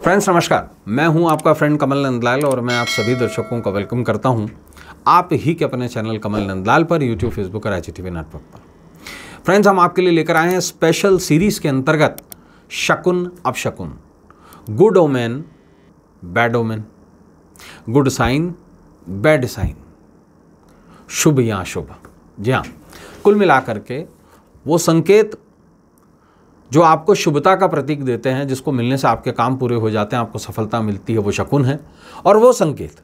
Friends नमस्कार मैं हूं आपका फ्रेंड कमल नंदलाल और मैं आप सभी दर्शकों का वेलकम करता हूं आप ही के अपने चैनल कमल नंदलाल पर यूट्यूब फेसबुक और आई टीवी नेटवर्क पर फ्रेंड्स हम आपके लिए लेकर आए हैं स्पेशल सीरीज के अंतर्गत शकुन अपशकुन good omen bad omen good sign bad sign शुभ या शुभ जी हाँ कुल मिलाकर के वो संकेत जो आपको शुभता का प्रतीक देते हैं जिसको मिलने से आपके काम पूरे हो जाते हैं आपको सफलता मिलती है वो शकुन है और वो संकेत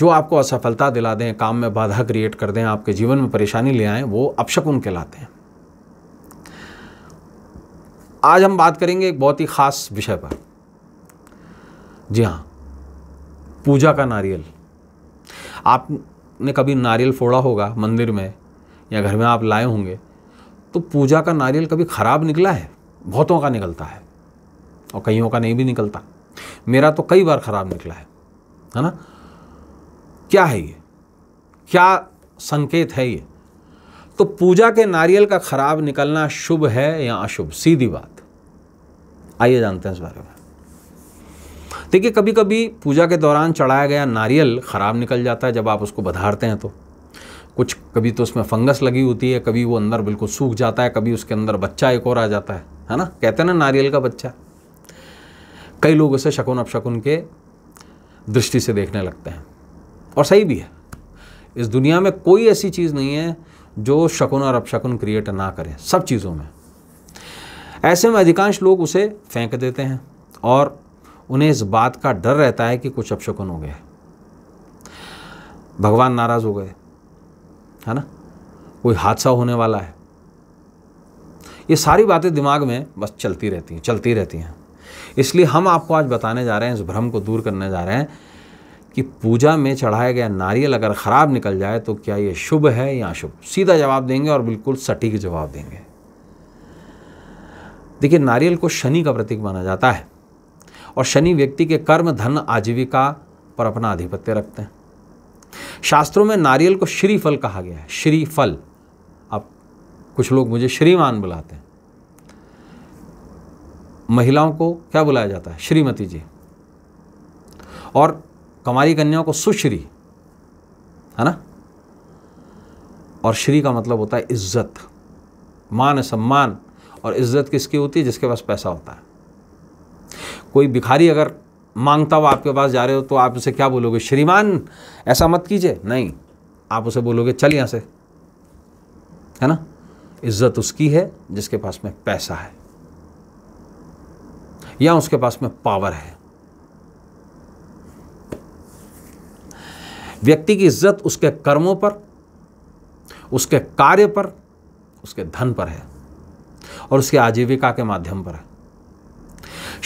जो आपको असफलता दिला दें काम में बाधा क्रिएट कर दें आपके जीवन में परेशानी ले आएँ वो अपशकुन कहलाते हैं आज हम बात करेंगे एक बहुत ही ख़ास विषय पर जी हाँ पूजा का नारियल आपने कभी नारियल फोड़ा होगा मंदिर में या घर में आप लाए होंगे तो पूजा का नारियल कभी ख़राब निकला है बहुतों का निकलता है और कईयों का नहीं भी निकलता मेरा तो कई बार ख़राब निकला है है ना क्या है ये क्या संकेत है ये तो पूजा के नारियल का खराब निकलना शुभ है या अशुभ सीधी बात आइए जानते हैं इस बारे में देखिए कभी कभी पूजा के दौरान चढ़ाया गया नारियल खराब निकल जाता है जब आप उसको बधारते हैं तो कुछ कभी तो उसमें फंगस लगी होती है कभी वो अंदर बिल्कुल सूख जाता है कभी उसके अंदर बच्चा एक और आ जाता है है ना कहते हैं ना नारियल का बच्चा कई लोग उसे शकुन अपशकुन के दृष्टि से देखने लगते हैं और सही भी है इस दुनिया में कोई ऐसी चीज़ नहीं है जो शकुन और अपशकुन क्रिएट ना करें सब चीज़ों में ऐसे में अधिकांश लोग उसे फेंक देते हैं और उन्हें इस बात का डर रहता है कि कुछ अपशकुन हो गए भगवान नाराज़ हो गए है ना कोई हादसा होने वाला है ये सारी बातें दिमाग में बस चलती रहती हैं चलती रहती हैं इसलिए हम आपको आज बताने जा रहे हैं इस भ्रम को दूर करने जा रहे हैं कि पूजा में चढ़ाया गया नारियल अगर ख़राब निकल जाए तो क्या ये शुभ है या अशुभ सीधा जवाब देंगे और बिल्कुल सटीक जवाब देंगे देखिए नारियल को शनि का प्रतीक माना जाता है और शनि व्यक्ति के कर्म धन आजीविका पर अपना आधिपत्य रखते हैं शास्त्रों में नारियल को श्रीफल कहा गया है श्रीफल आप कुछ लोग मुझे श्रीमान बुलाते हैं महिलाओं को क्या बुलाया जाता है श्रीमती जी और कमारी कन्याओं को सुश्री है ना और श्री का मतलब होता है इज्जत मान सम्मान और इज्जत किसकी होती है जिसके पास पैसा होता है कोई भिखारी अगर मांगता हुआ आपके पास जा रहे हो तो आप उसे क्या बोलोगे श्रीमान ऐसा मत कीजिए नहीं आप उसे बोलोगे चल यहाँ से है ना इज्जत उसकी है जिसके पास में पैसा है या उसके पास में पावर है व्यक्ति की इज्जत उसके कर्मों पर उसके कार्य पर उसके धन पर है और उसके आजीविका के माध्यम पर है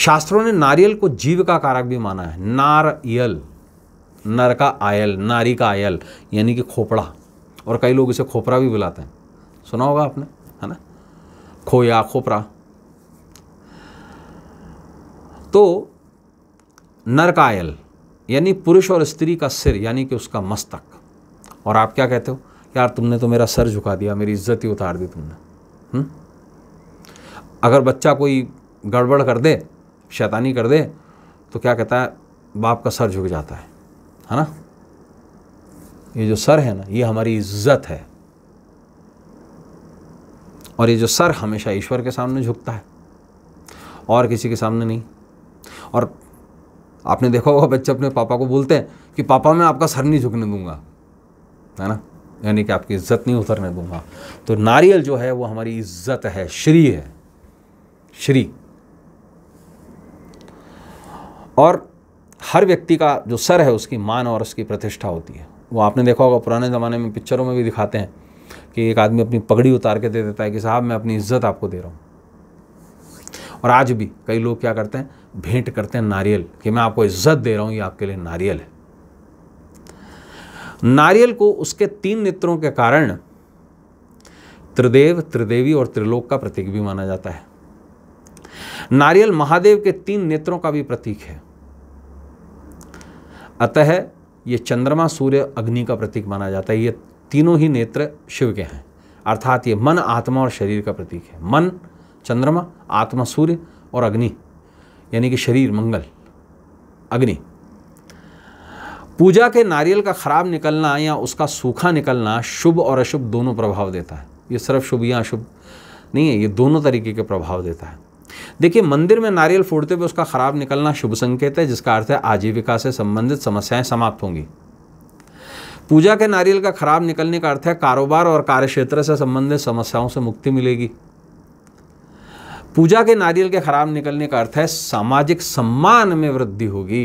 शास्त्रों ने नारियल को जीव का कारक भी माना है नारियल नर का आयल नारी का आयल यानी कि खोपड़ा और कई लोग इसे खोपरा भी बुलाते हैं सुना होगा आपने है ना खोया खोपरा तो नर का आयल यानी पुरुष और स्त्री का सिर यानी कि उसका मस्तक और आप क्या कहते हो यार तुमने तो मेरा सर झुका दिया मेरी इज्जत ही उतार दी तुमने हुँ? हम्म? अगर बच्चा कोई गड़बड़ कर दे शैतानी कर दे तो क्या कहता है बाप का सर झुक जाता है है ना ये जो सर है ना ये हमारी इज्जत है और ये जो सर हमेशा ईश्वर के सामने झुकता है और किसी के सामने नहीं और आपने देखा होगा बच्चे अपने पापा को बोलते हैं कि पापा मैं आपका सर नहीं झुकने दूंगा है ना यानी कि आपकी इज्जत नहीं उतरने दूंगा तो नारियल जो है वो हमारी इज्जत है श्री है श्री और हर व्यक्ति का जो सर है उसकी मान और उसकी प्रतिष्ठा होती है वो आपने देखा होगा पुराने ज़माने में पिक्चरों में भी दिखाते हैं कि एक आदमी अपनी पगड़ी उतार के दे देता है कि साहब मैं अपनी इज्जत आपको दे रहा हूँ और आज भी कई लोग क्या करते हैं भेंट करते हैं नारियल कि मैं आपको इज्जत दे रहा हूँ ये आपके लिए नारियल है नारियल को उसके तीन नेत्रों के कारण त्रिदेव त्रिदेवी और त्रिलोक का प्रतीक भी माना जाता है नारियल महादेव के तीन नेत्रों का भी प्रतीक है अतः ये चंद्रमा सूर्य अग्नि का प्रतीक माना जाता है ये तीनों ही नेत्र शिव के हैं अर्थात ये मन आत्मा और शरीर का प्रतीक है मन चंद्रमा आत्मा सूर्य और अग्नि यानी कि शरीर मंगल अग्नि पूजा के नारियल का खराब निकलना या उसका सूखा निकलना शुभ और अशुभ दोनों प्रभाव देता है ये सिर्फ शुभ या अशुभ नहीं है ये दोनों तरीके के प्रभाव देता है देखिए मंदिर में नारियल फोड़ते हुए उसका खराब निकलना शुभ संकेत है जिसका अर्थ है आजीविका से संबंधित समस्याएं समाप्त होंगी पूजा के नारियल का खराब निकलने का अर्थ है कारोबार और कार्यक्षेत्र से संबंधित समस्याओं से मुक्ति मिलेगी पूजा के नारियल के खराब निकलने का अर्थ है सामाजिक सम्मान में वृद्धि होगी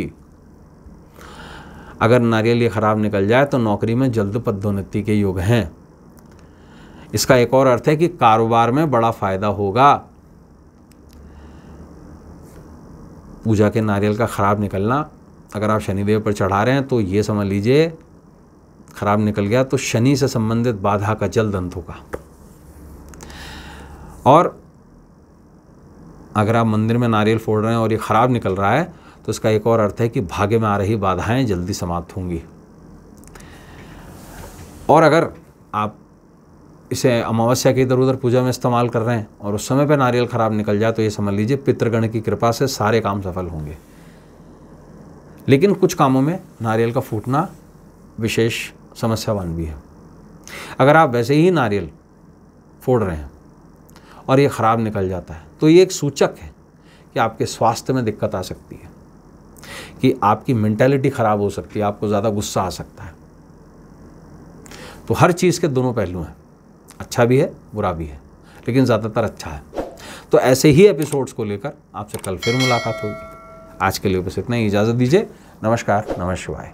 अगर नारियल ये खराब निकल जाए तो नौकरी में जल्द पदोन्नति के योग हैं इसका एक और अर्थ है कि कारोबार में बड़ा फायदा होगा पूजा के नारियल का ख़राब निकलना अगर आप शनिदेव पर चढ़ा रहे हैं तो ये समझ लीजिए खराब निकल गया तो शनि से संबंधित बाधा का जल दंत होगा और अगर आप मंदिर में नारियल फोड़ रहे हैं और ये ख़राब निकल रहा है तो इसका एक और अर्थ है कि भाग्य में आ रही बाधाएं जल्दी समाप्त होंगी और अगर आप इसे अमावस्या के इधर उधर पूजा में इस्तेमाल कर रहे हैं और उस समय पर नारियल ख़राब निकल जाए तो ये समझ लीजिए पितृगण की कृपा से सारे काम सफल होंगे लेकिन कुछ कामों में नारियल का फूटना विशेष समस्यावान भी है अगर आप वैसे ही नारियल फोड़ रहे हैं और ये ख़राब निकल जाता है तो ये एक सूचक है कि आपके स्वास्थ्य में दिक्कत आ सकती है कि आपकी मेंटेलिटी ख़राब हो सकती है आपको ज़्यादा गुस्सा आ सकता है तो हर चीज़ के दोनों पहलू हैं अच्छा भी है बुरा भी है लेकिन ज़्यादातर अच्छा है तो ऐसे ही एपिसोड्स को लेकर आपसे कल फिर मुलाकात होगी आज के लिए बस इतना ही इजाज़त दीजिए नमस्कार नमस्कार